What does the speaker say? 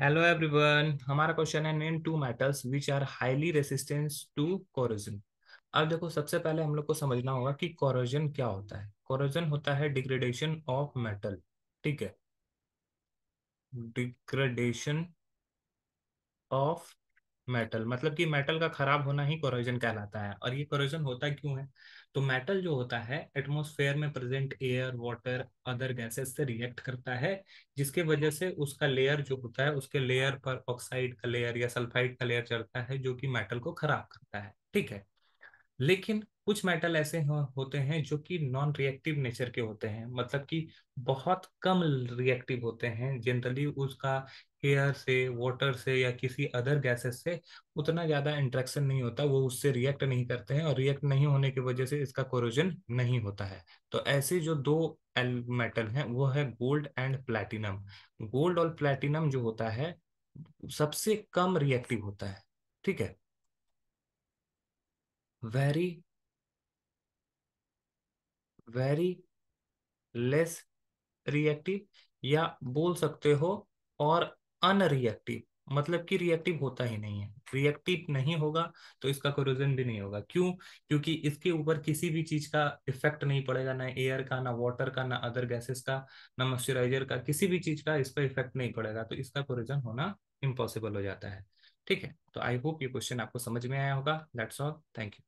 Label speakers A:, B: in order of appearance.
A: hello everyone हमारा question है name two metals which are highly resistance to corrosion अब देखो सबसे पहले हम लोग को समझना होगा कि कोरोजन क्या होता है कोरोजन होता है डिग्रेडेशन ऑफ मेटल ठीक है डिग्रेडेशन ऑफ मेटल मतलब कि मेटल का खराब होना ही कोरोजन कहलाता है और ये कोरोजन होता क्यों है तो मेटल जो होता है एटमोस्फेयर में present air water other gases से रिएक्ट करता है जिसके वजह से उसका लेयर जो होता है उसके लेयर पर ऑक्साइड का लेयर या सल्फाइड का लेयर चढ़ता है जो कि मेटल को खराब करता है ठीक है लेकिन कुछ मेटल ऐसे हो, होते हैं जो कि नॉन रिएक्टिव नेचर के होते हैं मतलब कि बहुत कम रिएक्टिव होते हैं जनरली उसका एयर से वाटर से या किसी अदर गैसेस से उतना ज़्यादा इंट्रैक्शन नहीं होता वो उससे रिएक्ट नहीं करते हैं और रिएक्ट नहीं होने की वजह से इसका कोरोजन नहीं होता है तो ऐसे जो दो एल मेटल हैं वो है गोल्ड एंड प्लैटिनम गोल्ड और प्लैटिनम जो होता है सबसे कम रिएक्टिव होता है ठीक है वेरी very लेस रिएक्टिव या बोल सकते हो और अनरिएक्टिव मतलब कि रिएक्टिव होता ही नहीं है रिएक्टिव नहीं होगा तो इसका कोरोजन भी नहीं होगा क्यों क्योंकि इसके ऊपर किसी भी चीज का इफेक्ट नहीं पड़ेगा ना एयर का ना वाटर का ना अदर गैसेस का ना मॉइस्चराइजर का किसी भी चीज का इस पर इफेक्ट नहीं पड़ेगा तो इसका कोरोजन होना इम्पॉसिबल हो जाता है ठीक है तो आई होप ये क्वेश्चन आपको समझ में आया होगा दैट्स ऑल थैंक यू